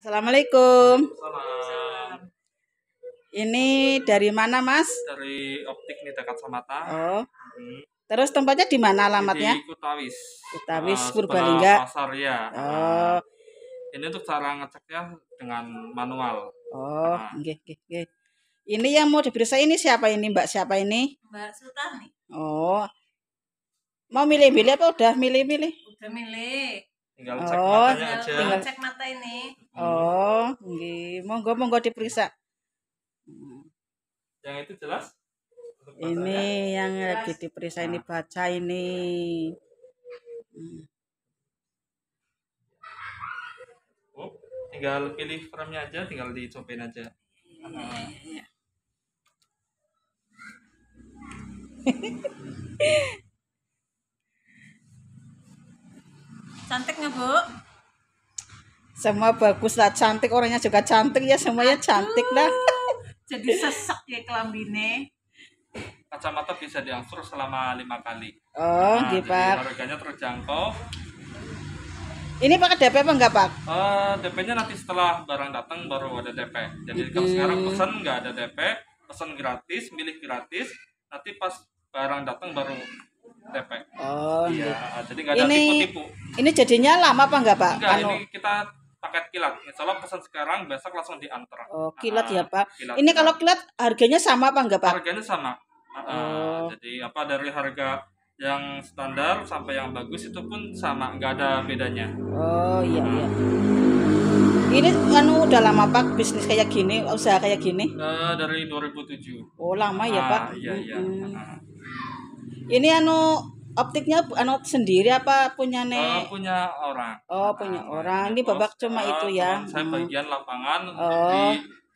Assalamualaikum. Salam. Ini dari mana, Mas? Dari Optik nih dekat Samata. Oh. Hmm. Terus tempatnya di mana alamatnya? Di Kutawis. Kutawis uh, Purbalingga. Pasar ya. Oh. Uh, ini untuk cara ngeceknya dengan manual. Oh, nah. nggih, nggih, nggih. Ini yang mau diperiksa ini siapa ini, Mbak? Siapa ini? Mbak Sultani. Oh. Mau milih-milih apa udah milih-milih? Udah milih. Tinggal oh, matanya aja. Tinggal cek mata ini monggo monggo diperiksa hmm. yang itu jelas ini yang jelas. lagi diperiksa ini ah. baca ini oh, tinggal pilih frame aja tinggal dicobain aja cantik nggak bu semua bagus lah cantik orangnya juga cantik ya semuanya Aduh, cantik lah jadi sesak ya kelambine kacamata bisa diangsur selama lima kali oh nah, gitu pak harganya terjangkau ini pakai DP apa enggak pak? Uh, eh, DP-nya nanti setelah barang datang baru ada DP. Jadi -hmm. kalau sekarang pesan enggak ada DP, pesan gratis, milih gratis. Nanti pas barang datang baru DP. Oh, iya. Jadi nggak ada tipu-tipu. Ini jadinya lama apa enggak, Pak? Enggak, anu ini kita paket kilat. Insya Allah pesan sekarang, besok langsung diantar. Oh, kilat uh, ya Pak. Kilat. Ini kalau kilat harganya sama apa enggak Pak? Harganya sama. Uh, Jadi apa dari harga yang standar sampai yang bagus itu pun sama, enggak ada bedanya. Oh iya iya. Ini anu udah lama Pak bisnis kayak gini, usaha kayak gini? Uh, dari 2007. Oh lama ya Pak. Ah, iya iya. Hmm. ini anu optiknya anak sendiri apa punya nek? Oh, eh, punya orang. Oh, punya nah, orang. Ini babak cuma uh, itu ya. Saya hmm. bagian lapangan oh. di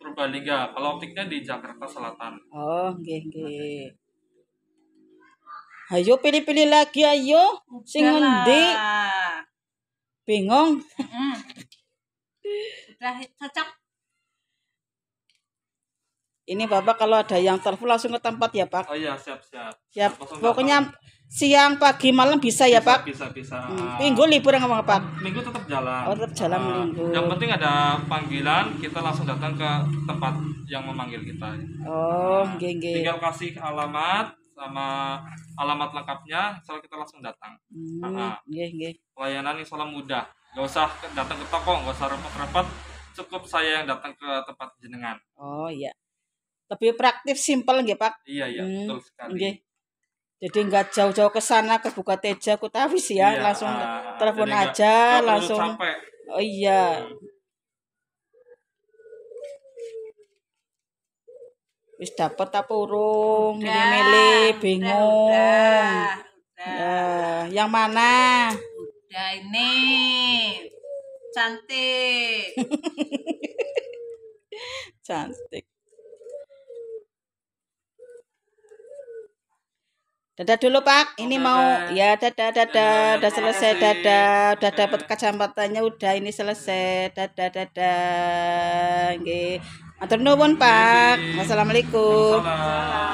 Purbalingga. Kalau optiknya di Jakarta Selatan. Oh, nggih nggih. Ayo pilih-pilih lagi ayo. Sing endi? Bingung. Mm. cocok. Ini Bapak kalau ada yang terfull langsung ke tempat ya Pak. Oh iya siap siap. Siap. Pokoknya siang pagi malam bisa ya pak bisa bisa minggu libur nggak pak minggu tetap jalan oh, tetap jalan uh, minggu yang penting ada panggilan kita langsung datang ke tempat yang memanggil kita oh nah, -geng. tinggal kasih alamat sama alamat lengkapnya soal kita langsung datang hmm, nah, -geng. pelayanan ini Allah mudah gak usah datang ke toko gak usah repot-repot cukup saya yang datang ke tempat jenengan oh iya lebih praktis simple nggih pak iya iya hmm, betul sekali jadi nggak jauh-jauh ke sana ke buka teja sih ya iya, langsung uh, telepon aja enggak langsung oh iya hmm. wis dapet apa urung milih-milih bingung udah, Ya, yang mana udah ini cantik cantik Dadah dulu Pak, ini dadah. mau ya dadah dadah, udah selesai dadah, udah dapat kacamatanya udah ini selesai dadah dadah, gitu. Atur nuwun Pak, wassalamualaikum. Assalamualaikum.